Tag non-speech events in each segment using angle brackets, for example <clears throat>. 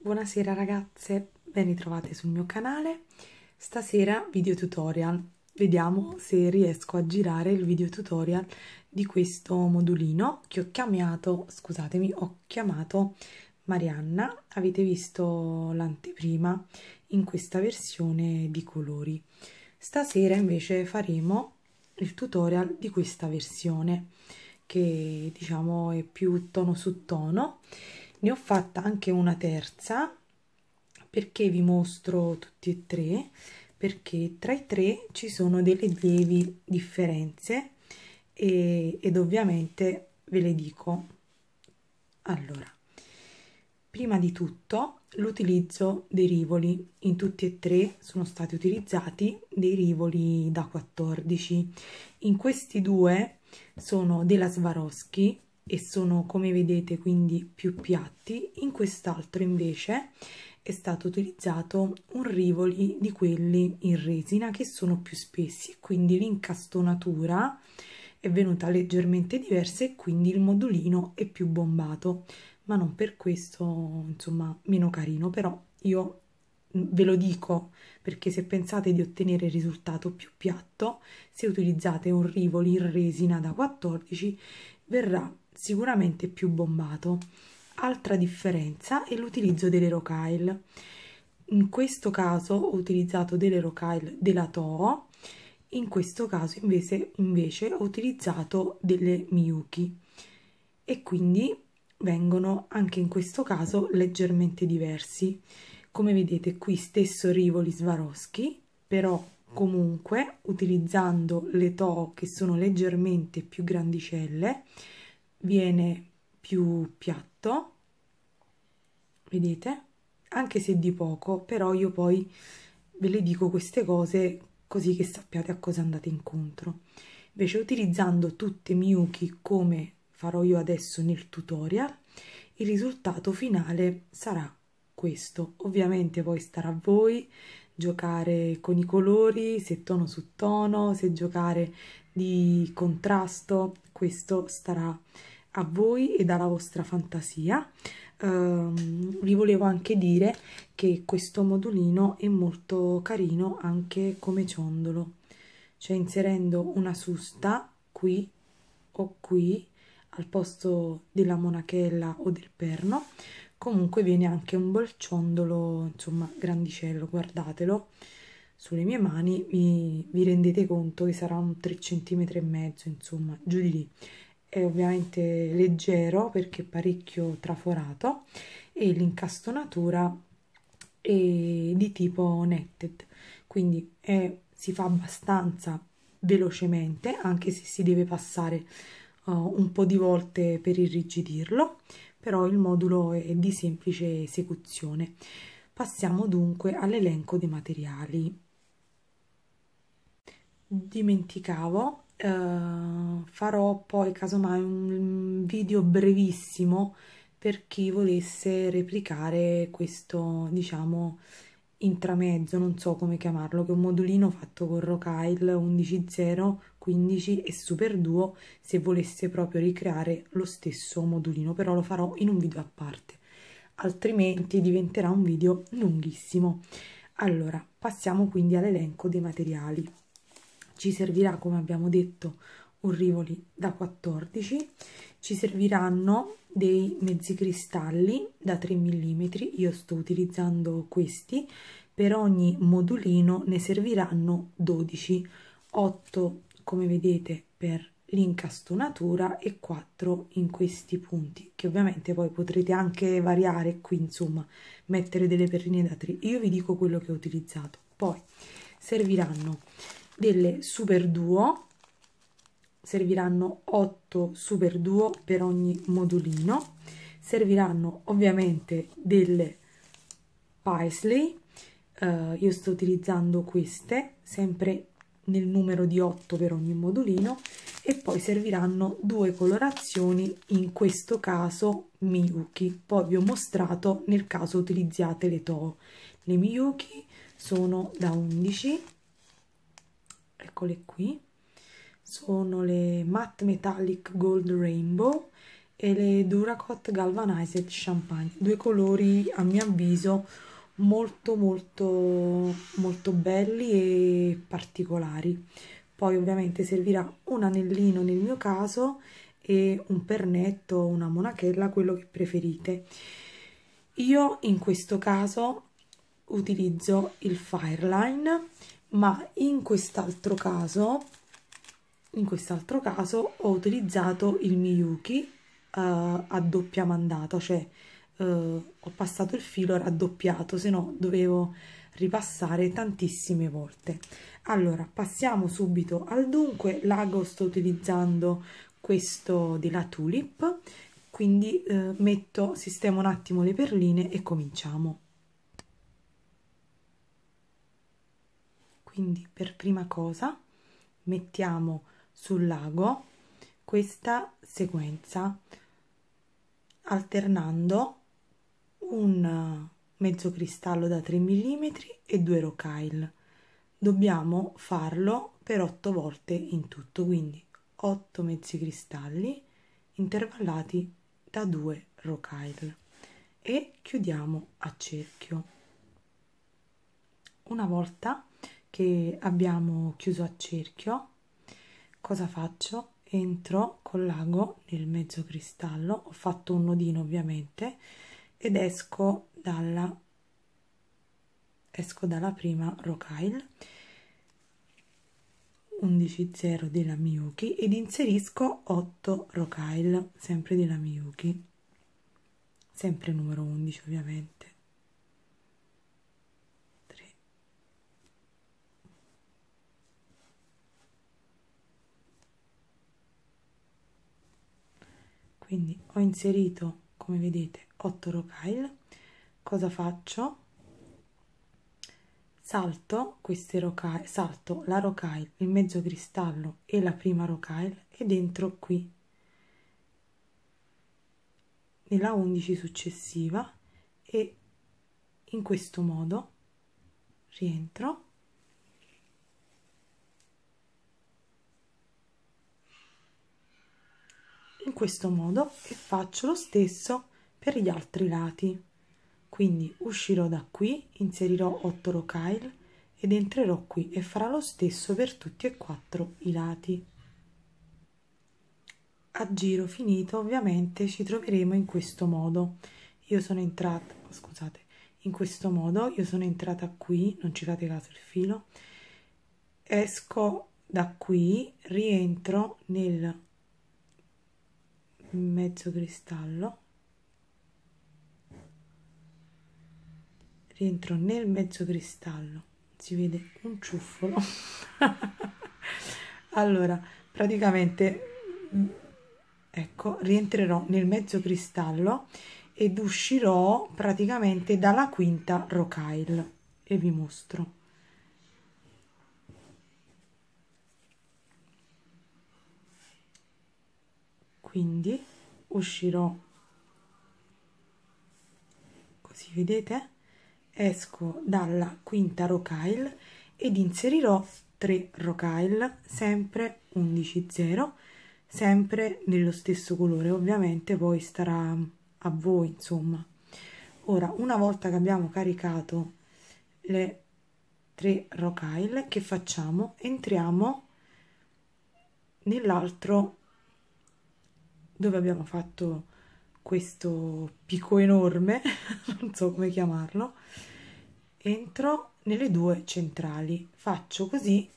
Buonasera ragazze, ben ritrovate sul mio canale. Stasera video tutorial. Vediamo se riesco a girare il video tutorial di questo modulino che ho chiamato, scusatemi, ho chiamato Marianna. Avete visto l'anteprima in questa versione di colori. Stasera invece faremo il tutorial di questa versione che diciamo è più tono su tono ne ho fatta anche una terza perché vi mostro tutti e tre perché tra i tre ci sono delle lievi differenze e, ed ovviamente ve le dico allora prima di tutto l'utilizzo dei rivoli in tutti e tre sono stati utilizzati dei rivoli da 14 in questi due sono della Swarovski e sono come vedete quindi più piatti in quest'altro invece è stato utilizzato un rivoli di quelli in resina che sono più spessi quindi l'incastonatura è venuta leggermente diversa e quindi il modulino è più bombato ma non per questo insomma meno carino però io mm, ve lo dico perché se pensate di ottenere il risultato più piatto se utilizzate un rivoli in resina da 14 verrà sicuramente più bombato. Altra differenza è l'utilizzo delle rocaille. In questo caso ho utilizzato delle rocaille della Toho, in questo caso invece, invece ho utilizzato delle Miyuki e quindi vengono anche in questo caso leggermente diversi. Come vedete qui stesso Rivoli Swarovski, però comunque utilizzando le Toho che sono leggermente più grandicelle viene più piatto, vedete? Anche se di poco, però io poi ve le dico queste cose così che sappiate a cosa andate incontro. Invece utilizzando tutte Miyuki come farò io adesso nel tutorial, il risultato finale sarà questo. Ovviamente poi starà a voi giocare con i colori, se tono su tono, se giocare di contrasto, questo starà a voi e dalla vostra fantasia um, vi volevo anche dire che questo modulino è molto carino anche come ciondolo cioè inserendo una susta qui o qui al posto della monachella o del perno comunque viene anche un bel ciondolo insomma grandicello guardatelo sulle mie mani vi, vi rendete conto che sarà un 3 cm e mezzo insomma giù di lì è ovviamente leggero perché parecchio traforato e l'incastonatura è di tipo netted quindi è, si fa abbastanza velocemente anche se si deve passare uh, un po' di volte per irrigidirlo però il modulo è di semplice esecuzione passiamo dunque all'elenco dei materiali dimenticavo eh, farò poi casomai un video brevissimo per chi volesse replicare questo diciamo intramezzo non so come chiamarlo che è un modulino fatto con Rocaille 110 15 e Super Duo se volesse proprio ricreare lo stesso modulino però lo farò in un video a parte altrimenti diventerà un video lunghissimo allora passiamo quindi all'elenco dei materiali ci servirà come abbiamo detto un rivoli da 14 ci serviranno dei mezzi cristalli da 3 mm io sto utilizzando questi per ogni modulino ne serviranno 12 8 come vedete per l'incastonatura e 4 in questi punti che ovviamente poi potrete anche variare qui insomma mettere delle perline da 3 io vi dico quello che ho utilizzato poi serviranno delle super duo serviranno 8 super duo per ogni modulino serviranno ovviamente delle paisley uh, io sto utilizzando queste sempre nel numero di 8 per ogni modulino e poi serviranno due colorazioni in questo caso Miyuki poi vi ho mostrato nel caso utilizziate le Toho le Miyuki sono da 11 eccole qui sono le matte metallic gold rainbow e le duracot galvanized champagne due colori a mio avviso molto molto molto belli e particolari poi ovviamente servirà un anellino nel mio caso e un pernetto una monachella quello che preferite io in questo caso utilizzo il fireline ma in quest'altro caso in quest'altro caso ho utilizzato il Miyuki uh, a doppia mandata cioè uh, ho passato il filo raddoppiato se no dovevo ripassare tantissime volte allora passiamo subito al dunque l'ago sto utilizzando questo della tulip quindi eh, metto sistemo un attimo le perline e cominciamo quindi per prima cosa mettiamo sul lago questa sequenza alternando un mezzo cristallo da 3 mm e due rocaille dobbiamo farlo per 8 volte in tutto quindi 8 mezzi cristalli intervallati da 2 rocaille e chiudiamo a cerchio una volta che abbiamo chiuso a cerchio cosa faccio entro con l'ago nel mezzo cristallo ho fatto un nodino ovviamente ed esco dalla esco dalla prima rocaille 11.0 della Miyuki ed inserisco 8 rocaille sempre della Miyuki sempre numero 11 ovviamente ho inserito come vedete 8 rocaille cosa faccio salto queste rocaille salto la rocaille il mezzo cristallo e la prima rocaille e dentro qui nella 11 successiva e in questo modo rientro questo modo e faccio lo stesso per gli altri lati quindi uscirò da qui inserirò 8 rocaille ed entrerò qui e farà lo stesso per tutti e quattro i lati a giro finito ovviamente ci troveremo in questo modo io sono entrata scusate in questo modo io sono entrata qui non ci fate caso il filo esco da qui rientro nel mezzo cristallo rientro nel mezzo cristallo si vede un ciuffolo <laughs> allora praticamente ecco rientrerò nel mezzo cristallo ed uscirò praticamente dalla quinta rocaille e vi mostro quindi uscirò così vedete esco dalla quinta rocaille ed inserirò 3 rocaille sempre 11 0 sempre nello stesso colore ovviamente poi starà a voi insomma ora una volta che abbiamo caricato le 3 rocaille che facciamo entriamo nell'altro dove abbiamo fatto questo picco enorme, <laughs> non so come chiamarlo, entro nelle due centrali, faccio così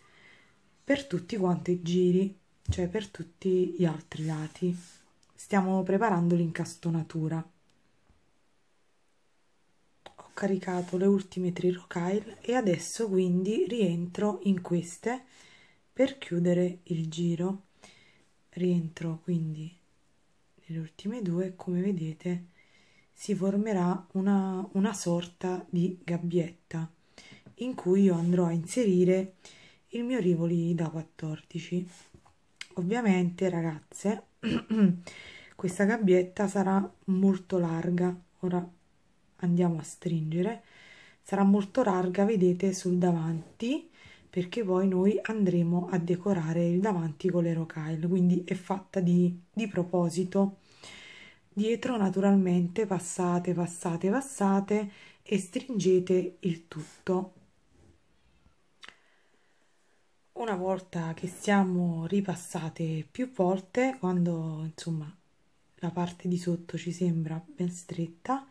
per tutti quanti i giri, cioè per tutti gli altri lati. Stiamo preparando l'incastonatura. Ho caricato le ultime tre rocaille e adesso quindi rientro in queste per chiudere il giro. Rientro quindi le ultime due, come vedete, si formerà una, una sorta di gabbietta in cui io andrò a inserire il mio rivoli da 14. Ovviamente, ragazze, <clears throat> questa gabbietta sarà molto larga. Ora andiamo a stringere. Sarà molto larga, vedete, sul davanti, perché poi noi andremo a decorare il davanti con le rocaille, quindi è fatta di, di proposito dietro naturalmente passate passate passate e stringete il tutto una volta che siamo ripassate più volte quando insomma la parte di sotto ci sembra ben stretta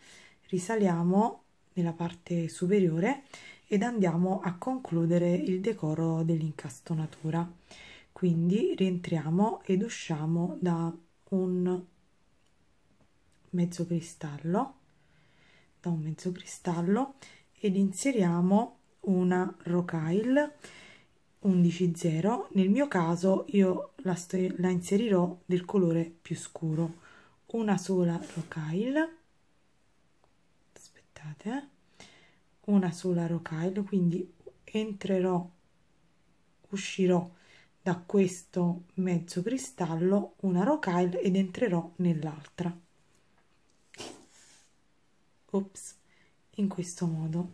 risaliamo nella parte superiore ed andiamo a concludere il decoro dell'incastonatura quindi rientriamo ed usciamo da un mezzo cristallo da un mezzo cristallo ed inseriamo una rocaille 11.0 nel mio caso io la, sto, la inserirò del colore più scuro una sola rocaille aspettate eh. una sola rocaille quindi entrerò uscirò da questo mezzo cristallo una rocaille ed entrerò nell'altra Ops, in questo modo.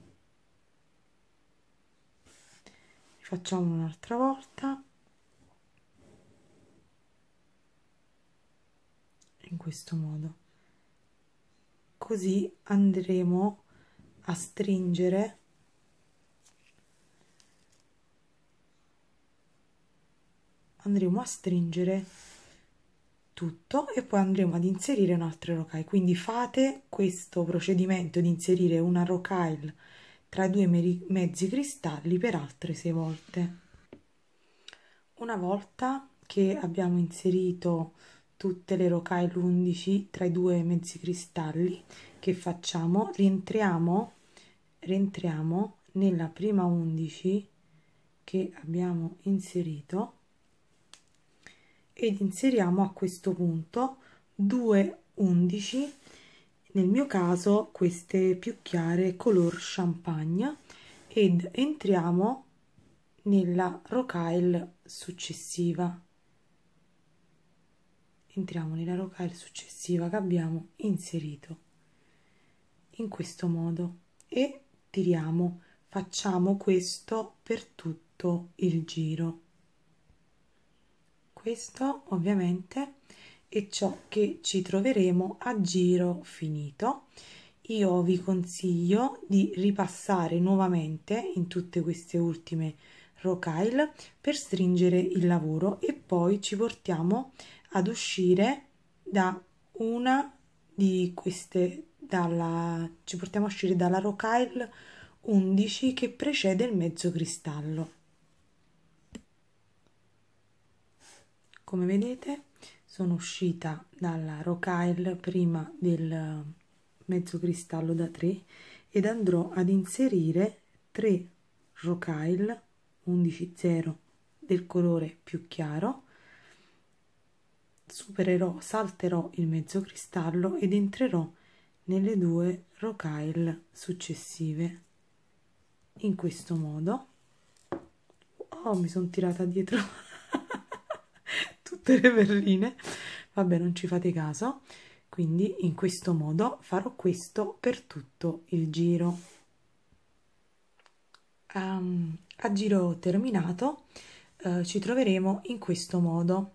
Facciamo un'altra volta. In questo modo. Così andremo a stringere andremo a stringere tutto e poi andremo ad inserire un'altra rocaille quindi fate questo procedimento di inserire una rocaille tra i due mezzi cristalli per altre sei volte una volta che abbiamo inserito tutte le rocaille 11 tra i due mezzi cristalli che facciamo rientriamo rientriamo nella prima 11 che abbiamo inserito ed inseriamo a questo punto 2 11 nel mio caso queste più chiare color champagne ed entriamo nella rocaille successiva entriamo nella rocaille successiva che abbiamo inserito in questo modo e tiriamo facciamo questo per tutto il giro questo ovviamente è ciò che ci troveremo a giro finito io vi consiglio di ripassare nuovamente in tutte queste ultime rocaille per stringere il lavoro e poi ci portiamo ad uscire da una di queste dalla ci portiamo a uscire dalla rocaille 11 che precede il mezzo cristallo come vedete sono uscita dalla rocaille prima del eh, mezzo cristallo da 3 ed andrò ad inserire 3 rocaille 110 del colore più chiaro supererò salterò il mezzo cristallo ed entrerò nelle due rocaille successive in questo modo oh mi sono tirata dietro <laughs> tutte le perline vabbè non ci fate caso quindi in questo modo farò questo per tutto il giro um, a giro terminato eh, ci troveremo in questo modo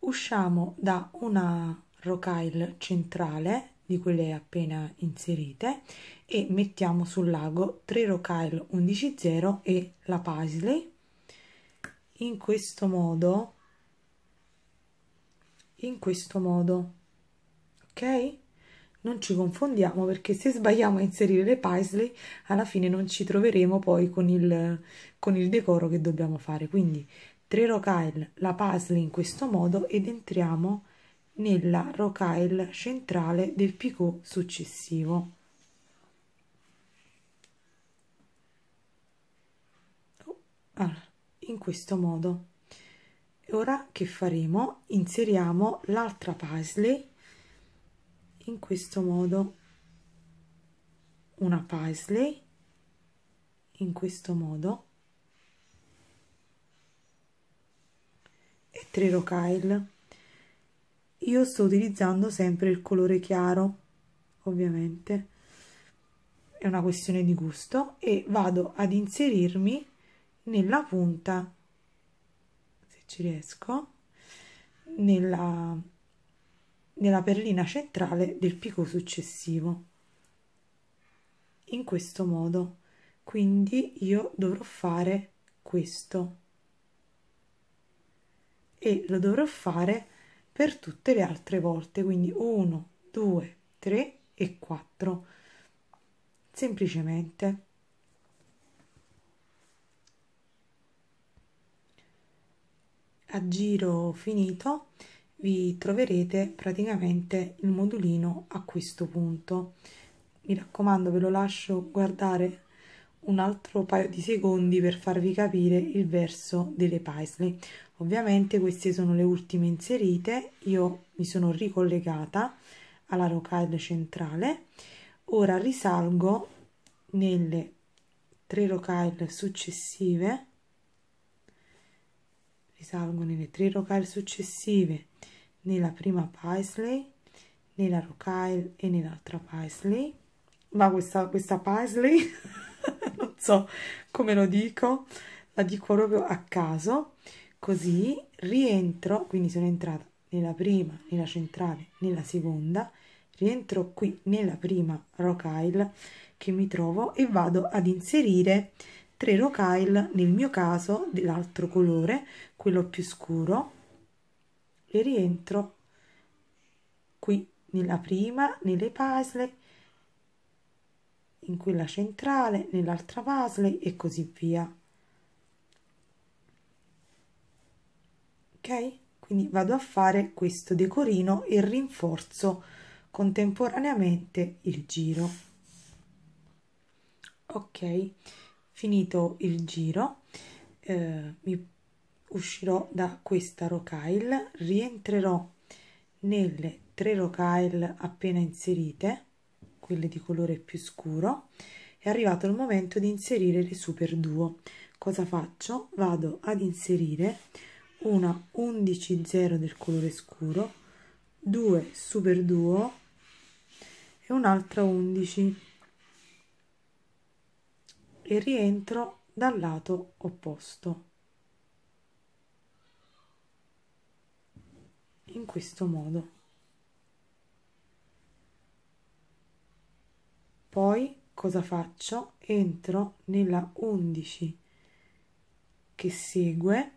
usciamo da una rocaille centrale di quelle appena inserite e mettiamo sul lago 3 rocaille 110 e la paisley in questo modo in questo modo ok non ci confondiamo perché se sbagliamo a inserire le paisley alla fine non ci troveremo poi con il, con il decoro che dobbiamo fare quindi 3 rocaille la paisley in questo modo ed entriamo nella rocaille centrale del picot successivo oh, in questo modo e ora che faremo inseriamo l'altra paisley in questo modo una paisley in questo modo e tre rocaille io sto utilizzando sempre il colore chiaro ovviamente è una questione di gusto e vado ad inserirmi nella punta ci riesco nella, nella perlina centrale del picco successivo in questo modo quindi io dovrò fare questo e lo dovrò fare per tutte le altre volte quindi 1 2 3 e 4 semplicemente a giro finito vi troverete praticamente il modulino a questo punto mi raccomando ve lo lascio guardare un altro paio di secondi per farvi capire il verso delle paisley ovviamente queste sono le ultime inserite io mi sono ricollegata alla rocade centrale ora risalgo nelle tre rocade successive risalgono nelle tre rocaille successive nella prima paisley nella rocaille e nell'altra paisley ma questa, questa paisley <laughs> non so come lo dico la dico proprio a caso così rientro quindi sono entrata nella prima nella centrale nella seconda rientro qui nella prima rocaille che mi trovo e vado ad inserire 3 rocaille nel mio caso dell'altro colore quello più scuro e rientro qui nella prima nelle puzzle in quella centrale nell'altra puzzle e così via ok quindi vado a fare questo decorino e rinforzo contemporaneamente il giro ok finito il giro eh, mi uscirò da questa rocaille rientrerò nelle tre rocaille appena inserite quelle di colore più scuro è arrivato il momento di inserire le super duo cosa faccio vado ad inserire una 11 0 del colore scuro due super duo e un'altra 11 e rientro dal lato opposto. In questo modo. Poi cosa faccio? Entro nella 11 che segue,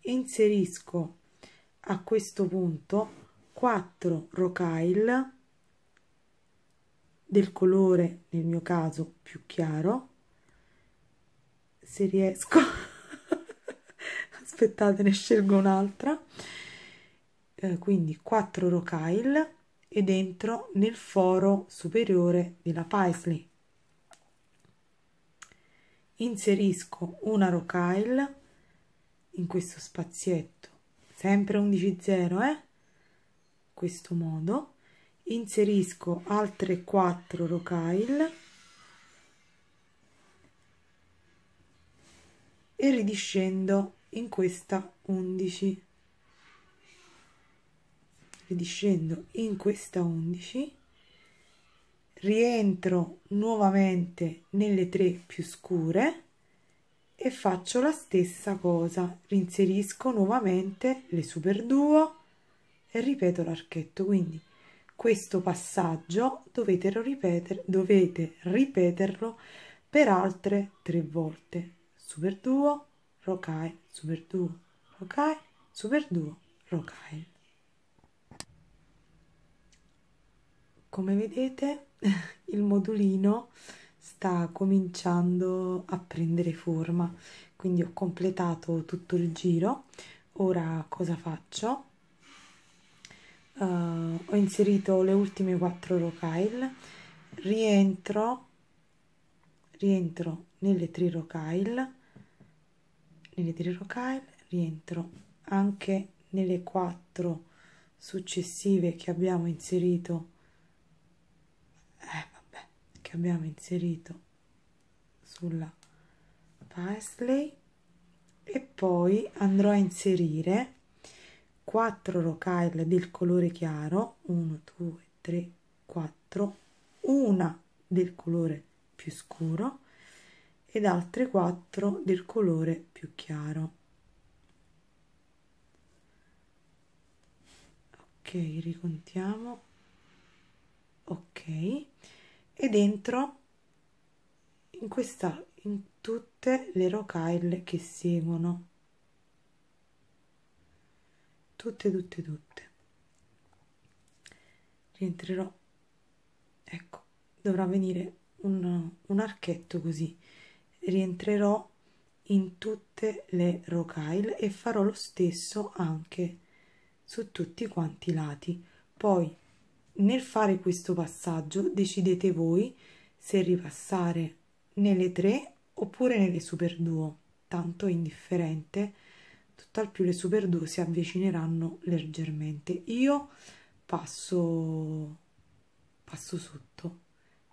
inserisco a questo punto 4 rocaille del colore, nel mio caso più chiaro, se riesco, <laughs> aspettate ne scelgo un'altra, eh, quindi 4 rocaille e dentro nel foro superiore della Paisley. Inserisco una rocaille in questo spazietto, sempre 11-0, eh? In questo modo inserisco altre 4 rocaille e ridiscendo in questa 11 ridiscendo in questa 11 rientro nuovamente nelle tre più scure e faccio la stessa cosa rinserisco nuovamente le super duo e ripeto l'archetto quindi questo passaggio dovete, ripeter, dovete ripeterlo per altre tre volte. Super duo, rocaille, super duo, rocaille, super duo, rocaille. Come vedete <laughs> il modulino sta cominciando a prendere forma, quindi ho completato tutto il giro. Ora cosa faccio? uh, ho inserito le ultime 4 rocaille rientro rientro nelle 3 rocaille nelle 3 rocaille rientro anche nelle 4 successive che abbiamo inserito eh, vabbè, che abbiamo inserito sulla paisley e poi andrò a inserire 4 rocaille del colore chiaro 1 2 3 4 una del colore più scuro ed altre 4 del colore più chiaro ok ricontiamo ok e dentro in questa in tutte le rocaille che seguono tutte tutte tutte rientrerò ecco dovrà venire un, un archetto così rientrerò in tutte le rocaille e farò lo stesso anche su tutti quanti i lati poi nel fare questo passaggio decidete voi se ripassare nelle tre oppure nelle super duo tanto indifferente tutt'al più le superdosi avvicineranno leggermente. Io passo, passo sotto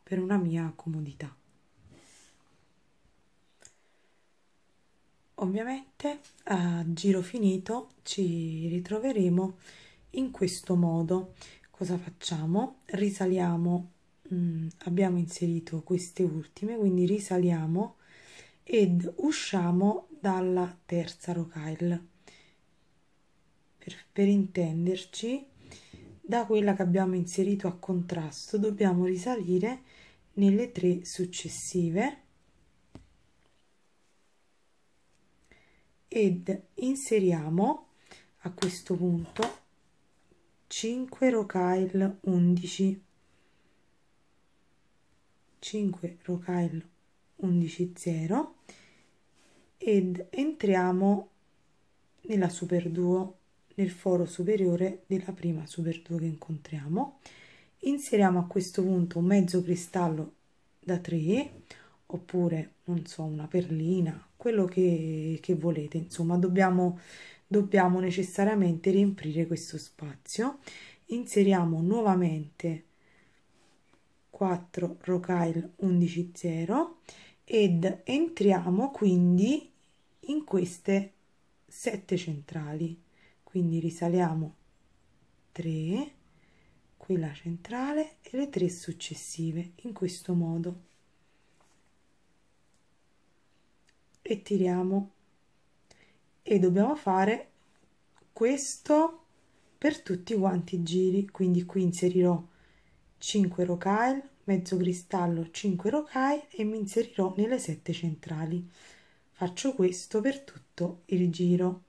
per una mia comodità. Ovviamente a giro finito ci ritroveremo in questo modo. Cosa facciamo? Risaliamo, mh, mm, abbiamo inserito queste ultime, quindi risaliamo ed usciamo dalla terza rocaille per, per intenderci da quella che abbiamo inserito a contrasto dobbiamo risalire nelle tre successive ed inseriamo a questo punto 5 rocaille 11 5 rocaille 11.0 ed entriamo nella super duo nel foro superiore della prima super duo che incontriamo inseriamo a questo punto un mezzo cristallo da 3 oppure non so una perlina quello che, che volete insomma dobbiamo dobbiamo necessariamente riempire questo spazio inseriamo nuovamente 4 rocaille 11 0 ed entriamo quindi in queste sette centrali quindi risaliamo 3 quella centrale e le tre successive in questo modo e tiriamo e dobbiamo fare questo per tutti quanti i giri quindi qui inserirò 5 rocaille mezzo cristallo 5 rocai e mi inserirò nelle 7 centrali faccio questo per tutto il giro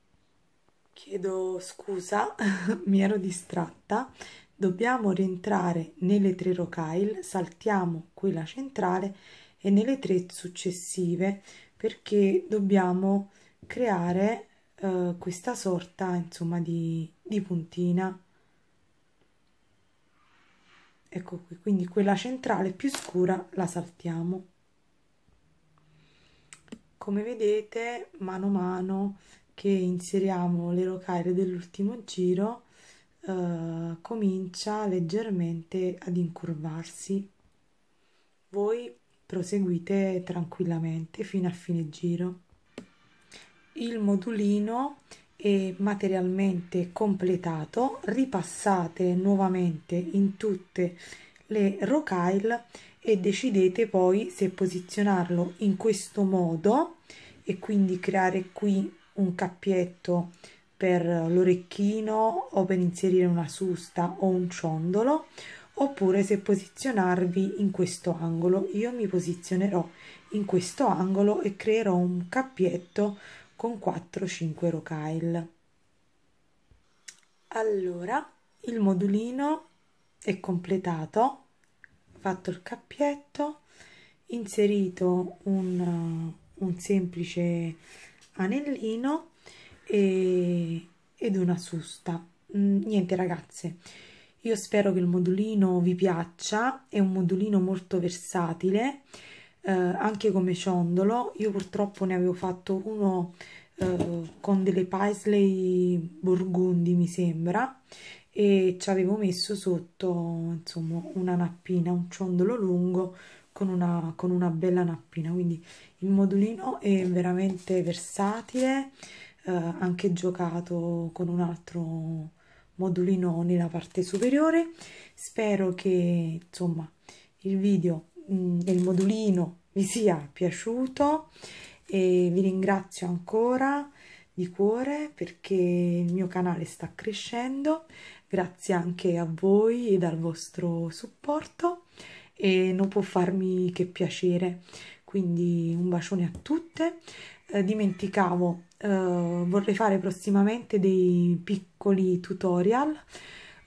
chiedo scusa <laughs> mi ero distratta dobbiamo rientrare nelle 3 rocaille saltiamo quella centrale e nelle 3 successive perché dobbiamo creare eh, questa sorta insomma di, di puntina ecco qui quindi quella centrale più scura la saltiamo come vedete mano a mano che inseriamo le rocaie dell'ultimo giro eh, comincia leggermente ad incurvarsi voi proseguite tranquillamente fino a fine giro il modulino e materialmente completato, ripassate nuovamente in tutte le rocaille e decidete poi se posizionarlo in questo modo e quindi creare qui un cappietto per l'orecchino o per inserire una susta o un ciondolo oppure se posizionarvi in questo angolo io mi posizionerò in questo angolo e creerò un cappietto con 4-5 rocaille. Allora, il modulino è completato, fatto il cappietto, inserito un, un semplice anellino e, ed una susta. Mm, niente ragazze, io spero che il modulino vi piaccia, è un modulino molto versatile eh, anche come ciondolo io purtroppo ne avevo fatto uno eh, con delle paisley burgundi mi sembra e ci avevo messo sotto insomma una nappina un ciondolo lungo con una, con una bella nappina quindi il modulino è veramente versatile eh, anche giocato con un altro modulino nella parte superiore spero che insomma il video il mm, modulino vi sia piaciuto e vi ringrazio ancora di cuore perché il mio canale sta crescendo grazie anche a voi e dal vostro supporto e non può farmi che piacere quindi un bacione a tutte eh, dimenticavo eh, vorrei fare prossimamente dei piccoli tutorial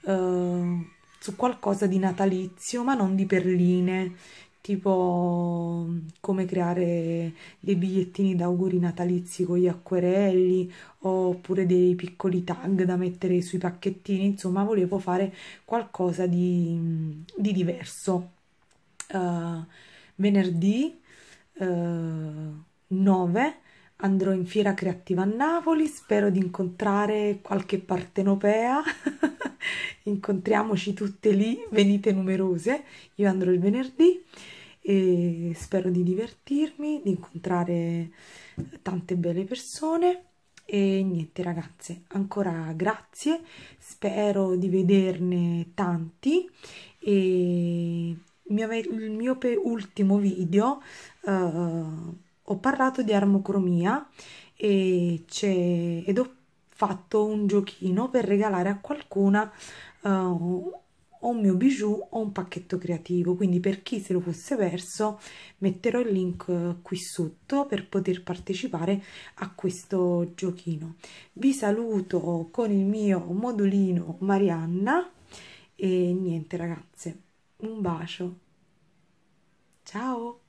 eh, su qualcosa di natalizio ma non di perline tipo come creare dei bigliettini d'auguri natalizi con gli acquerelli oppure dei piccoli tag da mettere sui pacchettini, insomma volevo fare qualcosa di, di diverso. Uh, venerdì uh, eh, 9 andrò in fiera creativa a Napoli, spero di incontrare qualche partenopea. <laughs> Incontriamoci tutte lì, venite numerose. Io andrò il venerdì e spero di divertirmi, di incontrare tante belle persone e niente ragazze, ancora grazie, spero di vederne tanti e il mio ultimo video uh, ho parlato di armocromia e, ed ho fatto un giochino per regalare a qualcuna uh, o un mio bijou o un pacchetto creativo quindi per chi se lo fosse perso metterò il link eh, qui sotto per poter partecipare a questo giochino vi saluto con il mio modulino Marianna e niente ragazze un bacio ciao